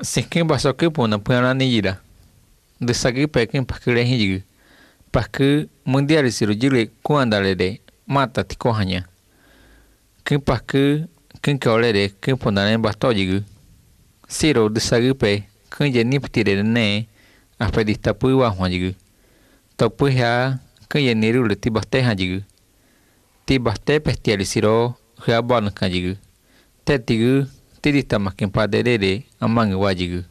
Sequer baso pun puna puna nijira. De sagi pekin pakire hijir. Paske mundial siru jire kuanda de mata tikohanya. Kin paske kin kaole de kin punane basto Siro de sagi pe kin je niptire de ne apa distapu wa hwanjigu. tapu ya kin je niru le pe tiari siru pestialisiro ya ka kanjigu. Tetigu tiri tamakin pade rere amang wajigu.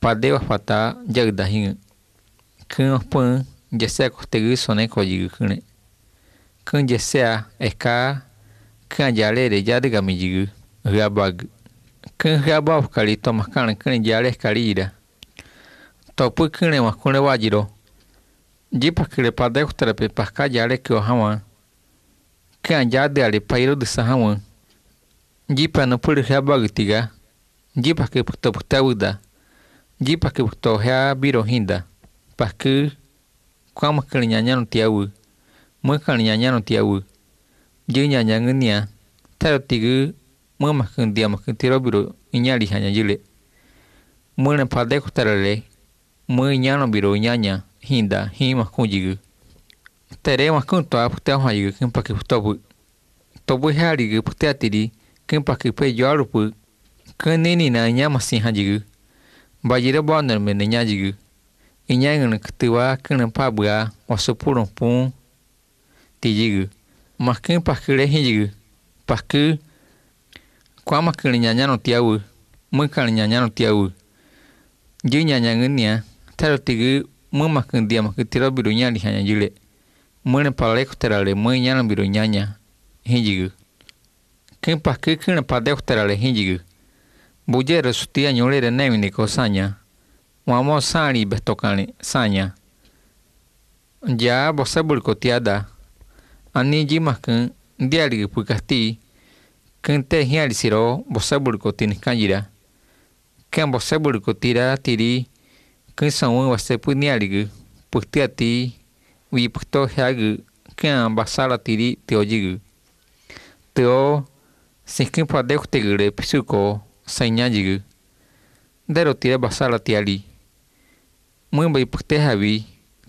Pade wa fata jagda hinga. Kung pan jesea kostegu sone kojigu kune. Kung jesea eka kung jalere jadega mijigu rabagu. Kung rabab kali tomakan kune jale kali ida. Topu kune wa kune wajiro. Jipa kile pade kutarape paska jale kio hawa. Kung jade ale pairo dusa hawa. Jipa no puri habagi tiga. Jipa ke puto wuda. Jipa ke puto hea biro hinda. Paske kwama kali nyanya no tiawu. Mwe kali nyanya no tiawu. Jiu nyanya ngenia. Taro tiga mwe makin dia makin tiro biro inyali hanya jile. Mwe na padeko tarale. Mwe nyano biro nyanya hinda hima jigu. Tere makun toa putawha yigu kimpa ke putobu. Tobu hea ligu putatiri. Tobu kempa ke pe jaru pu kene ni na nya masin hajigu bajira bonar me ne nya jigu inya ngun ktiwa kene pa bua oso puron pun ti jigu mas kempa ke le hijigu parce kwa mas kene nya nya nanya tiawu mun kan nya nya no tiawu ji nya nya ngun nya taro tigu mun dia mas ke tiro biru nya li nya jile mun paleko terale mun nya biru nya kempa kikina pa dehtera le hinjigu. Bujere sutia nemi neviniko sanya. Wamo sani bestokani sanya. bosa bulko tiada. Ani jimakan ti, pukasti. te hiali siro bosebul kotinis kanjira. Ken bosebul tira tiri. Ken sanwun wasepu nialigi. Wi pukto heagi. Ken basala tiri teojigu. Teo Se kimpo adeku tegre pisuko sanyajigu. Dero tira basala tiali. Mwimba ipukte habi.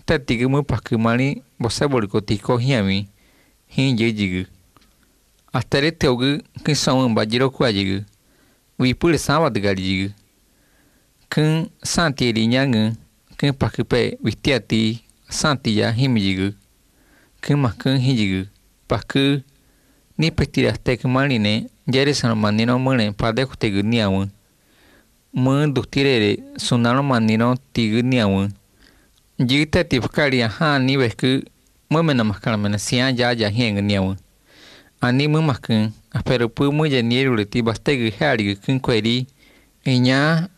Tatigi mwimpa kimani bosaboliko tiko hiami. Hinje jigu. Atare teogu kinsan mwimba jiroku ajigu. Wipule samba digali jigu. Kin santi eli nyangu. Kin pakipe wistiati santi ya himi jigu. Kin makin hijigu. Pakipe Ni pestirastec maline, yere san manino mune, padejo tiguniawan. Mun dustirere, sunano manino tiguniawan. Yita tifkaria ha ni besku, mumena mascaramena sian ya ya henguniawan. Ani mumaskin, asperupu muya nieruleti bastegu harigu kunqueri, iña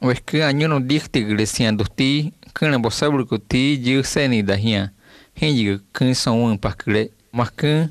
Wesku anyo no dikti gresian dusti, kana bosabru kuti jiu seni dahia, henjigu kun son un paskre, maskin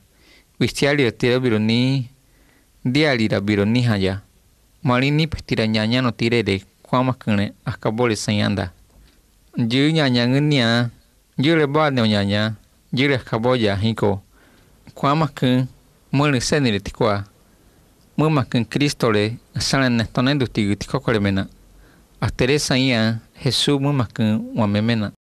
dia tirabiruni, diali rabiruni haya. Malini nyanya no tirede, kuamas kene akabole sayanda. Jiu nyanya ngenia, jiu lebat no nyanya, ju lekaboya hiko. Kuamas ken, mule senire tikua. Muma ken Kristole, salen nestonendu tigitikoko lemena. Asteresa ia, Jesus muma ken wamemena.